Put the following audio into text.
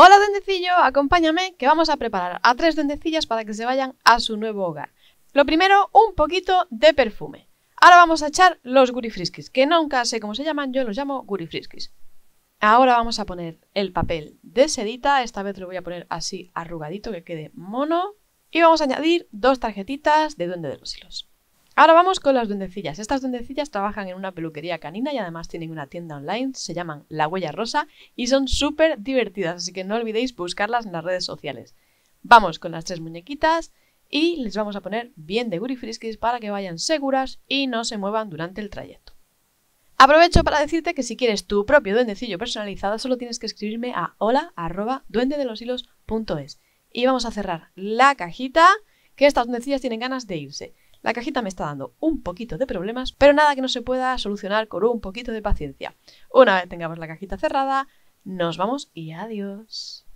Hola dendecillo, acompáñame que vamos a preparar a tres dendecillas para que se vayan a su nuevo hogar. Lo primero, un poquito de perfume. Ahora vamos a echar los gurifriskis, que nunca sé cómo se llaman, yo los llamo gurifriskis. Ahora vamos a poner el papel de sedita, esta vez lo voy a poner así arrugadito que quede mono. Y vamos a añadir dos tarjetitas de Duende de los Hilos. Ahora vamos con las duendecillas. Estas duendecillas trabajan en una peluquería canina y además tienen una tienda online, se llaman La Huella Rosa y son súper divertidas, así que no olvidéis buscarlas en las redes sociales. Vamos con las tres muñequitas y les vamos a poner bien de gurifriskis para que vayan seguras y no se muevan durante el trayecto. Aprovecho para decirte que si quieres tu propio duendecillo personalizado solo tienes que escribirme a hola@duendedelos.hilos.es. Y vamos a cerrar la cajita que estas duendecillas tienen ganas de irse. La cajita me está dando un poquito de problemas, pero nada que no se pueda solucionar con un poquito de paciencia. Una vez tengamos la cajita cerrada, nos vamos y adiós.